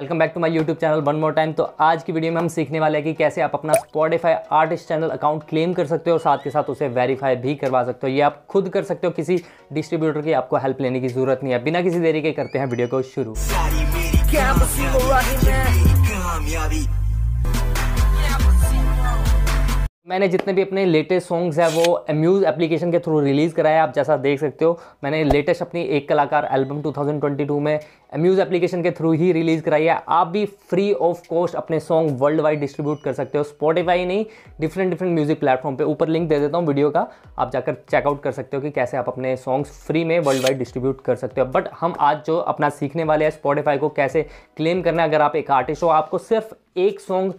Welcome back to my YouTube channel one more time तो आज की वीडियो में हम सीखने वाले हैं कि कैसे आप अपना Spotify artist channel account claim कर सकते हो और साथ के साथ उसे वेरीफाई भी करवा सकते हो ये आप खुद कर सकते हो किसी डिस्ट्रीब्यूटर की आपको हेल्प लेने की जरूरत नहीं है बिना किसी देरी के करते हैं वीडियो को शुरू मैंने जितने भी अपने लेटेस्ट सॉन्ग्स हैं वो एम्यूज़ एप्लीकेशन के थ्रू रिलीज़ कराए आप जैसा देख सकते हो मैंने लेटेस्ट अपनी एक कलाकार एल्बम 2022 में एम्यूज़ एप्लीकेशन के थ्रू ही रिलीज़ कराई है आप भी फ्री ऑफ कॉस्ट अपने सॉन्ग वर्ल्ड वाइड डिस्ट्रीब्यूट कर सकते हो स्पॉटिफाई नहीं डिफरेंट डिफरेंट म्यूज़िक प्लेटफॉर्म पर ऊपर लिंक दे देता हूँ वीडियो का आप जाकर चेकआउट कर सकते हो कि कैसे आप अपने सॉन्ग्स फ्री में वर्ल्ड वाइड डिस्ट्रीब्यूट कर सकते हो बट हम आज जो अपना सीखने वाले हैं स्पॉटिफाई को कैसे क्लेम करना अगर आप एक आर्टिस्ट हो आपको सिर्फ एक सॉन्ग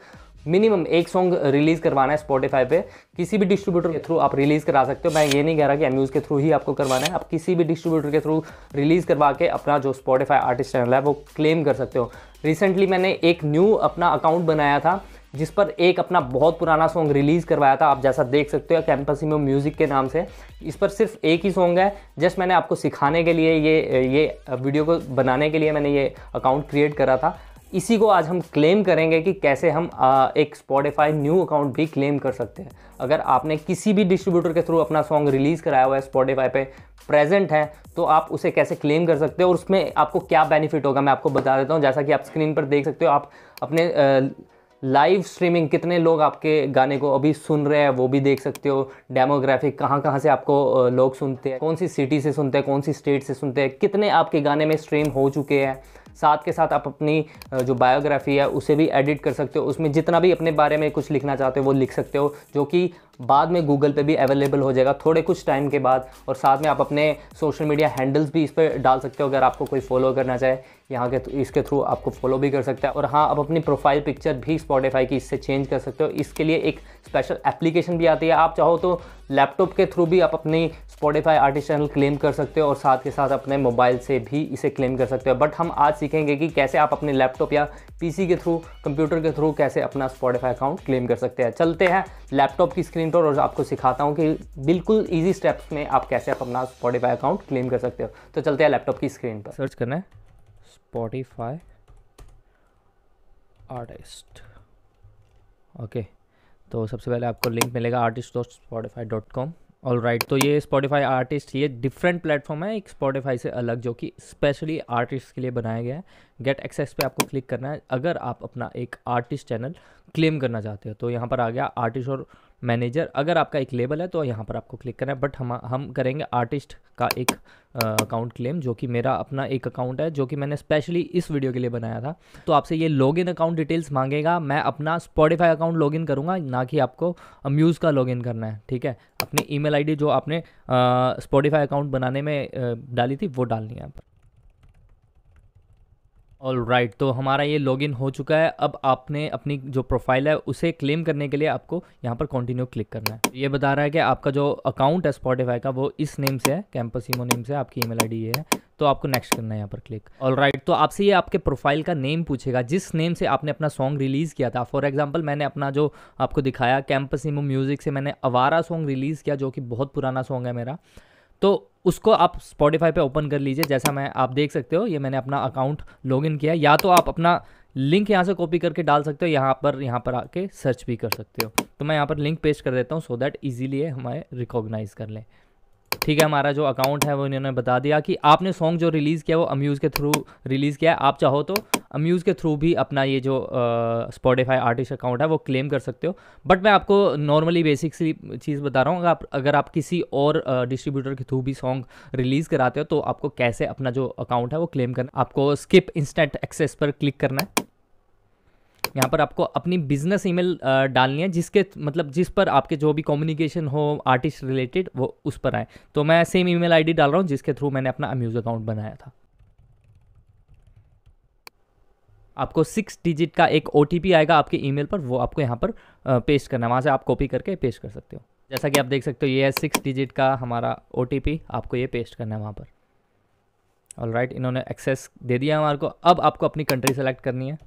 मिनिमम एक सॉन्ग रिलीज़ करवाना है स्पॉटिफाई पे किसी भी डिस्ट्रीब्यूटर के थ्रू आप रिलीज़ करा सकते हो मैं ये नहीं कह रहा कि एम के थ्रू ही आपको करवाना है आप किसी भी डिस्ट्रीब्यूटर के थ्रू रिलीज़ करवा के अपना जो स्पॉटिफाई आर्टिस्ट चैनल है वो क्लेम कर सकते हो रिसेंटली मैंने एक न्यू अपना अकाउंट बनाया था जिस पर एक अपना बहुत पुराना सॉन्ग रिलीज़ करवाया था आप जैसा देख सकते हो कैंपस में म्यूज़िक के नाम से इस पर सिर्फ एक ही सॉन्ग है जस्ट मैंने आपको सिखाने के लिए ये ये वीडियो को बनाने के लिए मैंने ये अकाउंट क्रिएट करा था इसी को आज हम क्लेम करेंगे कि कैसे हम एक स्पॉटिफाई न्यू अकाउंट भी क्लेम कर सकते हैं अगर आपने किसी भी डिस्ट्रीब्यूटर के थ्रू अपना सॉन्ग रिलीज़ कराया हुआ है स्पॉटिफाई पे प्रेजेंट है तो आप उसे कैसे क्लेम कर सकते हो और उसमें आपको क्या बेनिफिट होगा मैं आपको बता देता हूँ जैसा कि आप स्क्रीन पर देख सकते हो आप अपने लाइव स्ट्रीमिंग कितने लोग आपके गाने को अभी सुन रहे हैं वो भी देख सकते हो डेमोग्राफिक कहाँ कहाँ से आपको लोग सुनते हैं कौन सी सिटी से सुनते हैं कौन सी स्टेट से सुनते हैं कितने आपके गाने में स्ट्रीम हो चुके हैं साथ के साथ आप अपनी जो बायोग्राफी है उसे भी एडिट कर सकते हो उसमें जितना भी अपने बारे में कुछ लिखना चाहते हो वो लिख सकते हो जो कि बाद में गूगल पे भी अवेलेबल हो जाएगा थोड़े कुछ टाइम के बाद और साथ में आप अपने सोशल मीडिया हैंडल्स भी इस पर डाल सकते हो अगर आपको कोई फॉलो करना चाहे यहाँ के इसके थ्रू आपको फॉलो भी कर सकता है और हाँ आप अपनी प्रोफाइल पिक्चर भी स्पॉटिफाई की इससे चेंज कर सकते हो इसके लिए एक स्पेशल एप्लीकेशन भी आती है आप चाहो तो लैपटॉप के थ्रू भी आप अपनी स्पॉटिफाई आर्टिस्ट चैनल क्लेम कर सकते हो और साथ के साथ अपने मोबाइल से भी इसे क्लेम कर सकते हो बट हम आज सीखेंगे कि कैसे आप अपने लैपटॉप या पीसी के थ्रू कंप्यूटर के थ्रू कैसे अपना स्पॉटिफाई अकाउंट क्लेम कर सकते हैं चलते हैं लैपटॉप की स्क्रीन मेंटर और आपको सिखाता हूँ कि बिल्कुल ईजी स्टेप्स में आप कैसे आप अपना स्पॉटीफाई अकाउंट क्लेम कर सकते हो तो चलते हैं लैपटॉप की स्क्रीन पर सर्च करना है स्पॉटीफाई आर्टिस्ट ओके तो सबसे पहले आपको लिंक मिलेगा artist dot Spotify dot com all right तो ये स्पॉटीफाई आर्टिस्ट ये डिफरेंट प्लेटफॉर्म है एक स्पॉटीफाई से अलग जो कि स्पेशली आर्टिस्ट के लिए बनाया गया है गेट एक्सेस पे आपको क्लिक करना है अगर आप अपना एक आर्टिस्ट चैनल क्लेम करना चाहते हो तो यहाँ पर आ गया आर्टिस्ट और मैनेजर अगर आपका एक लेबल है तो यहाँ पर आपको क्लिक करना है बट हम हम करेंगे आर्टिस्ट का एक अकाउंट क्लेम जो कि मेरा अपना एक अकाउंट है जो कि मैंने स्पेशली इस वीडियो के लिए बनाया था तो आपसे ये लॉगिन अकाउंट डिटेल्स मांगेगा मैं अपना स्पॉटिफाई अकाउंट लॉगिन करूँगा ना कि आपको अम्यूज़ का लॉगिन करना है ठीक है अपनी ईमेल आईडी जो आपने स्पॉटिफाई अकाउंट बनाने में आ, डाली थी वो डालनी है यहाँ पर ऑल राइट right, तो हमारा ये लॉगिन हो चुका है अब आपने अपनी जो प्रोफाइल है उसे क्लेम करने के लिए आपको यहाँ पर कंटिन्यू क्लिक करना है तो ये बता रहा है कि आपका जो अकाउंट है स्पॉटिफाई का वो इस नेम से है कैंपस ईमो नेम से आपकी ईमेल आईडी ये है तो आपको नेक्स्ट करना है यहाँ पर क्लिक ऑल राइट right, तो आपसे ये आपके प्रोफाइल का नेम पूछेगा जिस नेम से आपने अपना सॉन्ग रिलीज़ किया था फॉर एग्जाम्पल मैंने अपना जो आपको दिखाया ईमो म्यूज़िक से मैंने अवारा सॉन्ग रिलीज़ किया जो कि बहुत पुराना सॉन्ग है मेरा तो उसको आप स्पॉटिफाई पे ओपन कर लीजिए जैसा मैं आप देख सकते हो ये मैंने अपना अकाउंट लॉगिन किया या तो आप अपना लिंक यहाँ से कॉपी करके डाल सकते हो यहाँ पर यहाँ पर आके सर्च भी कर सकते हो तो मैं यहाँ पर लिंक पेस्ट कर देता हूँ सो दैट ईजिली हमारे रिकॉग्नाइज कर लें ठीक है हमारा जो अकाउंट है वो इन्होंने बता दिया कि आपने सॉन्ग जो रिलीज़ किया वो अम्यूज़ के थ्रू रिलीज़ किया है आप चाहो तो अम्यूज़ के थ्रू भी अपना ये जो स्पॉटिफाई आर्टिस्ट अकाउंट है वो क्लेम कर सकते हो बट मैं आपको नॉर्मली बेसिक सी चीज़ बता रहा हूँ अगर आप अगर आप किसी और डिस्ट्रीब्यूटर के थ्रू भी सॉन्ग रिलीज़ कराते हो तो आपको कैसे अपना जो अकाउंट है वो क्लेम करना आपको स्किप इंस्टेंट एक्सेस पर क्लिक करना है यहाँ पर आपको अपनी बिजनेस ईमेल डालनी है जिसके मतलब जिस पर आपके जो भी कम्युनिकेशन हो आर्टिस्ट रिलेटेड वो उस पर आए तो मैं सेम ईमेल आईडी डाल रहा हूँ जिसके थ्रू मैंने अपना अम्यूज़ अकाउंट बनाया था आपको सिक्स डिजिट का एक ओ आएगा आपके ईमेल पर वो आपको यहाँ पर पेस्ट करना है वहाँ से आप कॉपी करके पेस्ट कर सकते हो जैसा कि आप देख सकते हो ये है सिक्स डिजिट का हमारा ओ आपको ये पेस्ट करना है वहाँ पर ऑल राइट इन्होंने एक्सेस दे दिया हमारे को अब आपको अपनी कंट्री सेलेक्ट करनी है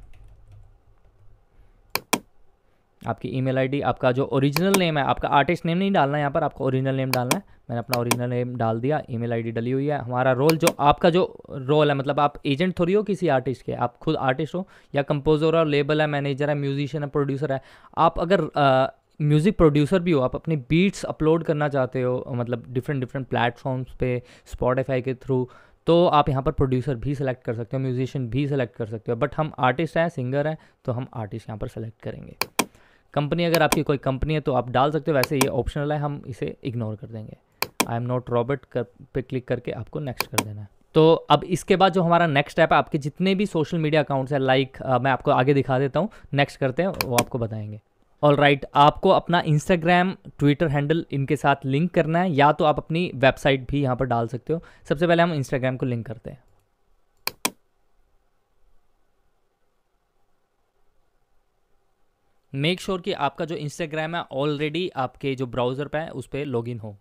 आपकी ईमेल आईडी आपका जो ओरिजिनल नेम है आपका आर्टिस्ट नेम नहीं डालना है यहाँ पर आपका ओरिजिनल नेम डालना है मैंने अपना ओरिजिनल नेम डाल दिया ईमेल आईडी डली हुई है हमारा रोल जो आपका जो रोल है मतलब आप एजेंट थोड़ी हो किसी आर्टिस्ट के आप खुद आर्टिस्ट हो या कंपोजर हो लेबल है मैनेजर है म्यूजिशियन है प्रोड्यूसर है आप अगर म्यूज़िक प्रोड्यूसर भी हो आप अपनी बीट्स अपलोड करना चाहते हो मतलब डिफरेंट डिफरेंट प्लेटफॉर्म्स पे स्पॉटिफाई के थ्रू तो आप यहाँ पर प्रोड्यूसर भी सिलेक्ट कर सकते हो म्यूजिशियन भी सिलेक्ट कर सकते हो बट हम आर्टिस्ट हैं सिंगर हैं तो हम आर्टिस्ट यहाँ पर सेलेक्ट करेंगे कंपनी अगर आपकी कोई कंपनी है तो आप डाल सकते हो वैसे ये ऑप्शनल है हम इसे इग्नोर कर देंगे आई एम नॉट रॉबर्ट कर पे क्लिक करके आपको नेक्स्ट कर देना है तो अब इसके बाद जो हमारा नेक्स्ट ऐप है आपके जितने भी सोशल मीडिया अकाउंट्स हैं लाइक मैं आपको आगे दिखा देता हूँ नेक्स्ट करते हैं वो आपको बताएंगे ऑल राइट right, आपको अपना इंस्टाग्राम ट्विटर हैंडल इनके साथ लिंक करना है या तो आप अपनी वेबसाइट भी यहाँ पर डाल सकते हो सबसे पहले हम इंस्टाग्राम को लिंक करते हैं मेक श्योर sure कि आपका जो इंस्टाग्राम है ऑलरेडी आपके जो ब्राउज़र पे है उस पर लॉग हो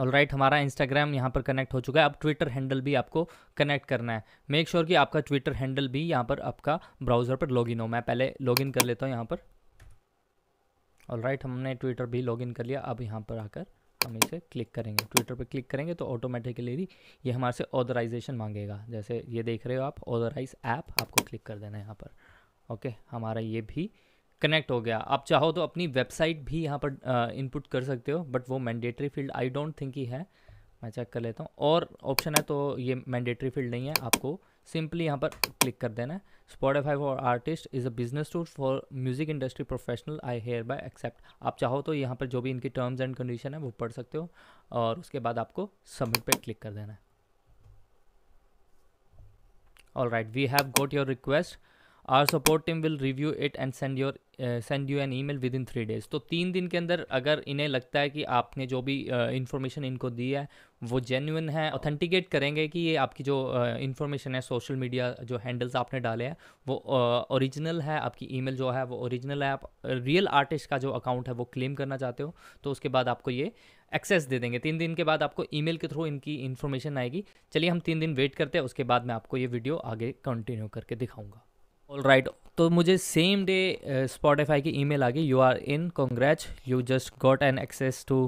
ऑल राइट right, हमारा इंस्टाग्राम यहाँ पर कनेक्ट हो चुका है अब ट्विटर हैंडल भी आपको कनेक्ट करना है मेक श्योर sure कि आपका ट्विटर हैंडल भी यहाँ पर आपका ब्राउज़र पर लॉगिन हो मैं पहले लॉगिन कर लेता हूँ यहाँ पर ऑल राइट right, हमने ट्विटर भी लॉगिन कर लिया अब यहाँ पर आकर हम इसे क्लिक करेंगे ट्विटर पर क्लिक करेंगे तो ऑटोमेटिकली ये हमारे से ऑथराइजेशन मांगेगा जैसे ये देख रहे हो आप ऑथराइज ऐप आपको क्लिक कर देना है यहाँ पर ओके हमारा ये भी कनेक्ट हो गया आप चाहो तो अपनी वेबसाइट भी यहाँ पर इनपुट कर सकते हो बट वो mandatory field I don't think ही है मैं चेक कर लेता हूँ और ऑप्शन है तो ये मैंडेटरी फील्ड नहीं है आपको सिंपली यहाँ पर क्लिक कर देना है Spotify for artist is a business tool for music industry professional I hereby accept आप चाहो तो यहाँ पर जो भी इनकी टर्म्स एंड कंडीशन है वो पढ़ सकते हो और उसके बाद आपको सबमिट पर क्लिक कर देना है all right we have got your request our support team will review it and send your send you an email within three days तो तीन दिन के अंदर अगर इन्हें लगता है कि आपने जो भी इन्फॉर्मेशन uh, इनको दी है वो जेन्यून है ऑथेंटिकेट करेंगे कि ये आपकी जो इन्फॉर्मेशन uh, है सोशल मीडिया जो हैंडल्स आपने डाले हैं वो ओरिजिनल uh, है आपकी ईमेल जो है वो ओरिजिनल है आप रियल uh, आर्टिस्ट का जो अकाउंट है वो क्लेम करना चाहते हो तो उसके बाद आपको ये एक्सेस दे देंगे तीन दिन के बाद आपको ईमेल के थ्रू इनकी इन्फॉर्मेशन आएगी चलिए हम तीन दिन वेट करते हैं उसके बाद मैं आपको ये वीडियो आगे कंटिन्यू करके दिखाऊंगा ऑल राइट तो मुझे सेम डे स्पॉटिफाई की ईमेल आ गई you are in congrats you just got an access to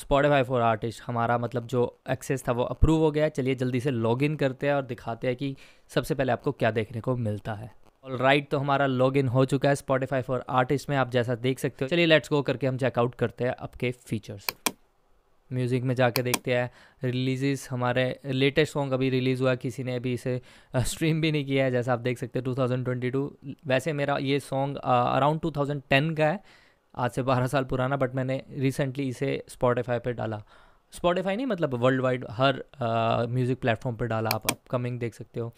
Spotify for artist हमारा मतलब जो एक्सेस था वो अप्रूव हो गया चलिए जल्दी से लॉगिन करते हैं और दिखाते हैं कि सबसे पहले आपको क्या देखने को मिलता है ऑल राइट right, तो हमारा लॉगिन हो चुका है स्पॉटिफाई फॉर आर्टिस्ट में आप जैसा देख सकते हो चलिए लेट्स गो करके हम चेकआउट करते हैं आपके फीचर्स म्यूज़िक में जाके देखते हैं रिलीजेस हमारे लेटेस्ट सॉन्ग अभी रिलीज़ हुआ किसी ने अभी इसे स्ट्रीम भी नहीं किया है जैसा आप देख सकते हैं 2022 वैसे मेरा ये सॉन्ग अराउंड 2010 का है आज से 12 साल पुराना बट मैंने रिसेंटली इसे स्पॉटिफाई पर डाला स्पॉटिफाई नहीं मतलब वर्ल्ड वाइड हर म्यूज़िक प्लेटफॉर्म पर डाला आप अपकमिंग देख सकते हो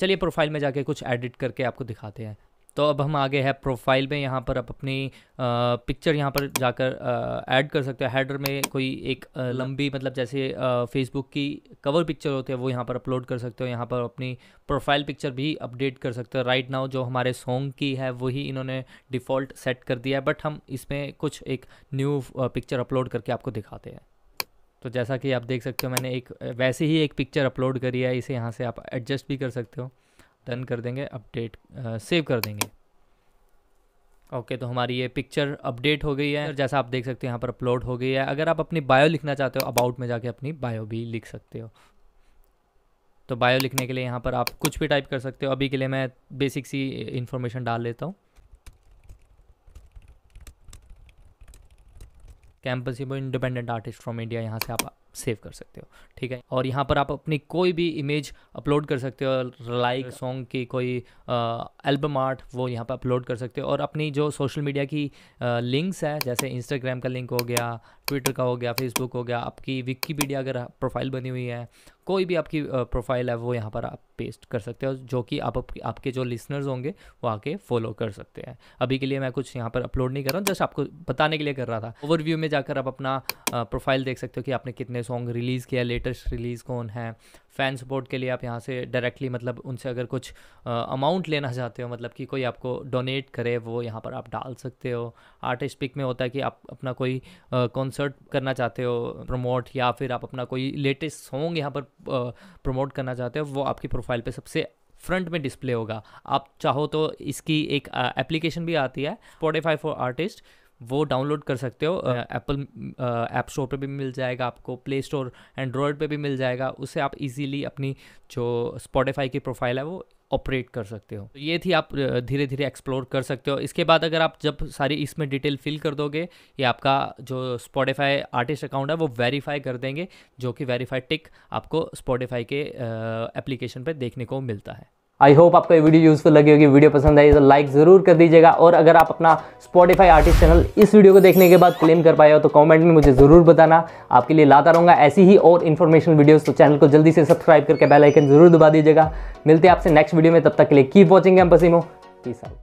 चलिए प्रोफाइल में जाके कुछ एडिट करके आपको दिखाते हैं तो अब हम आगे है प्रोफाइल में यहाँ पर आप अपनी पिक्चर यहाँ पर जाकर ऐड कर सकते हो हैडर में कोई एक हाँ। लंबी मतलब जैसे फेसबुक की कवर पिक्चर होती है वो यहाँ पर अपलोड कर सकते हो यहाँ पर अपनी प्रोफाइल पिक्चर भी अपडेट कर सकते हो राइट नाउ जो हमारे सॉन्ग की है वही इन्होंने डिफ़ॉल्ट सेट कर दिया है बट हम इसमें कुछ एक न्यू पिक्चर अपलोड करके आपको दिखाते हैं तो जैसा कि आप देख सकते हो मैंने एक वैसे ही एक पिक्चर अपलोड करी है इसे यहाँ से आप एडजस्ट भी कर सकते हो डन कर देंगे अपडेट सेव कर देंगे ओके okay, तो हमारी ये पिक्चर अपडेट हो गई है और जैसा आप देख सकते हो यहाँ पर अपलोड हो गई है अगर आप अपनी बायो लिखना चाहते हो अबाउट में जाके अपनी बायो भी लिख सकते हो तो बायो लिखने के लिए यहाँ पर आप कुछ भी टाइप कर सकते हो अभी के लिए मैं बेसिक सी इन्फॉर्मेशन डाल लेता हूँ campus independent artist from India यहाँ से आप सेव कर सकते हो ठीक है और यहाँ पर आप अपनी कोई भी इमेज अपलोड कर सकते हो लाइक सॉन्ग की कोई एल्बम आर्ट वो यहाँ पर अपलोड कर सकते हो और अपनी जो सोशल मीडिया की लिंक्स है जैसे इंस्टाग्राम का लिंक हो गया ट्विटर का हो गया फेसबुक हो गया आपकी विकीपीडिया अगर प्रोफाइल बनी हुई है कोई भी आपकी प्रोफाइल है वो यहाँ पर आप पेस्ट कर सकते हो जो कि आप, आपके जो लिसनर्स होंगे वो आके फॉलो कर सकते हैं अभी के लिए मैं कुछ यहाँ पर अपलोड नहीं कर रहा हूँ जस्ट आपको बताने के लिए कर रहा था ओवरव्यू में जाकर आप अपना प्रोफाइल देख सकते हो कि आपने कितने सॉन्ग रिलीज़ किया लेटेस्ट रिलीज़ कौन है फ़ैन सपोर्ट के लिए आप यहाँ से डायरेक्टली मतलब उनसे अगर कुछ अमाउंट लेना चाहते हो मतलब कि कोई आपको डोनेट करे वो यहाँ पर आप डाल सकते हो आर्टिस्ट पिक में होता है कि आप अपना कोई कॉन्सर्ट करना चाहते हो प्रमोट या फिर आप अपना कोई लेटेस्ट सॉन्ग यहाँ पर प्रमोट करना चाहते हो वो आपकी प्रोफाइल पर सबसे फ्रंट में डिस्प्ले होगा आप चाहो तो इसकी एक एप्लीकेशन भी आती है स्पॉटिफाई फॉर आर्टिस्ट वो डाउनलोड कर सकते हो एप्पल ऐप स्टोर पे भी मिल जाएगा आपको प्ले स्टोर एंड्रॉयड पे भी मिल जाएगा उससे आप इजीली अपनी जो स्पॉटिफाई की प्रोफाइल है वो ऑपरेट कर सकते हो तो ये थी आप धीरे धीरे एक्सप्लोर कर सकते हो इसके बाद अगर आप जब सारी इसमें डिटेल फिल कर दोगे ये आपका जो स्पॉटिफाई आर्टिस्ट अकाउंट है वो वेरीफाई कर देंगे जो कि वेरीफाई टिक आपको स्पॉटिफाई के एप्लीकेशन पर देखने को मिलता है आई होप आपको ये वीडियो यूज़फुल लगी होगी वीडियो पसंद आई तो लाइक ज़रूर कर दीजिएगा और अगर आप अपना स्पॉटिफाई आर्टिस्ट चैनल इस वीडियो को देखने के बाद क्लेम कर पाए हो तो कमेंट में मुझे ज़रूर बताना आपके लिए लाता रहूंगा ऐसी ही और इन्फॉर्मेशन वीडियोस तो चैनल को जल्दी से सब्सक्राइब करके बेलाइकन जरूर दबा दीजिएगा मिलते हैं आपसे नेक्स्ट वीडियो में तब तक के लिए कीप वॉचिंग एम्पसीमो पीस आउट